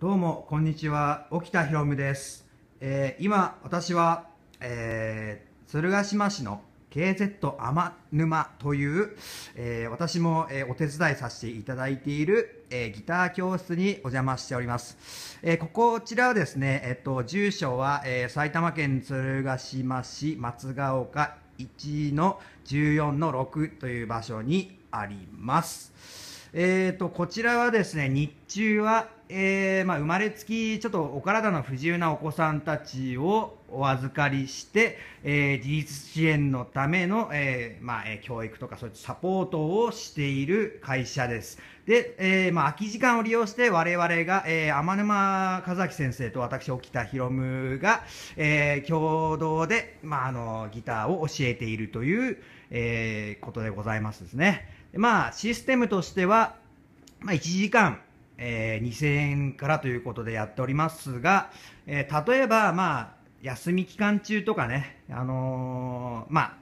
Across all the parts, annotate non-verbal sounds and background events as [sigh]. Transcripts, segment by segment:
どうも、こんにちは。沖田博文です。えー、今、私は、えー、鶴ヶ島市の KZ 天沼という、えー、私も、えお手伝いさせていただいている、えギター教室にお邪魔しております。えここちらはですね、えっと、住所は、え埼玉県鶴ヶ島市松ヶ丘1の14の6という場所にあります。えっ、と、こちらはですね、日中はえーまあ、生まれつきちょっとお体の不自由なお子さんたちをお預かりして、えー、自立支援のための、えーまあ、教育とかそういったサポートをしている会社です。で、えーまあ、空き時間を利用して我々が、えー、天沼和明先生と私沖田博夢が、えー、共同で、まあ、あのギターを教えているという、えー、ことでございますですね。まあ、システムとしては、まあ、1時間えー、2000円からということでやっておりますが、えー、例えば、まあ、休み期間中とかね、あのー、まあ、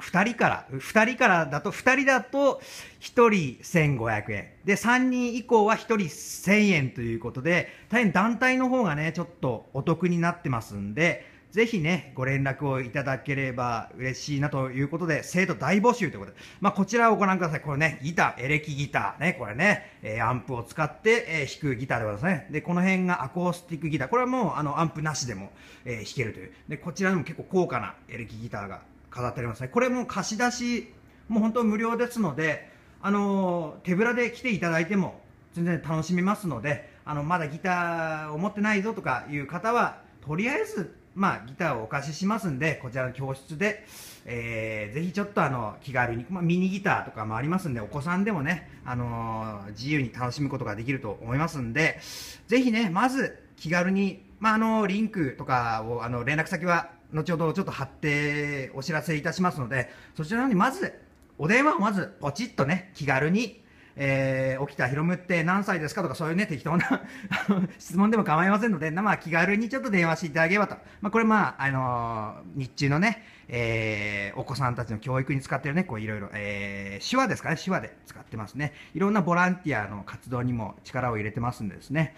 2人から、2人からだと、2人だと1人1500円。で、3人以降は1人1000円ということで、大変団体の方がね、ちょっとお得になってますんで、ぜひね、ご連絡をいただければ嬉しいなということで、生徒大募集ということで、まあ、こちらをご覧ください。これね、ギター、エレキギターね、これね、えー、アンプを使って、えー、弾くギターでございますね。で、この辺がアコースティックギター。これはもう、あの、アンプなしでも、えー、弾けるという。で、こちらにも結構高価なエレキギターが飾ってありますね。これも貸し出し、もう本当無料ですので、あの手ぶらで来ていただいても全然楽しめますので、あの、まだギターを持ってないぞとかいう方は、とりあえず、まあ、ギターをお貸ししますんで、こちらの教室で、えー、ぜひちょっとあの、気軽に、まあ、ミニギターとかもありますんで、お子さんでもね、あのー、自由に楽しむことができると思いますんで、ぜひね、まず気軽に、まあ、あの、リンクとかを、あの、連絡先は、後ほどちょっと貼ってお知らせいたしますので、そちらにまず、お電話をまず、ポチッとね、気軽にえー、沖田博夢って何歳ですかとかそういうね、適当な [laughs] 質問でも構いませんので、まあ、気軽にちょっと電話していただければと。まあ、これまあ、あのー、日中のね、えー、お子さんたちの教育に使ってるね、こういろいろ、えー、手話ですかね、手話で使ってますね。いろんなボランティアの活動にも力を入れてますんでですね。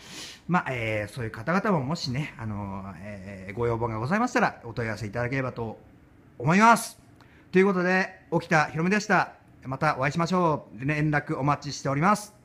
まあ、えー、そういう方々ももしね、あのー、えー、ご要望がございましたら、お問い合わせいただければと思います。ということで、沖田博夢でした。またお会いしましょう連絡お待ちしております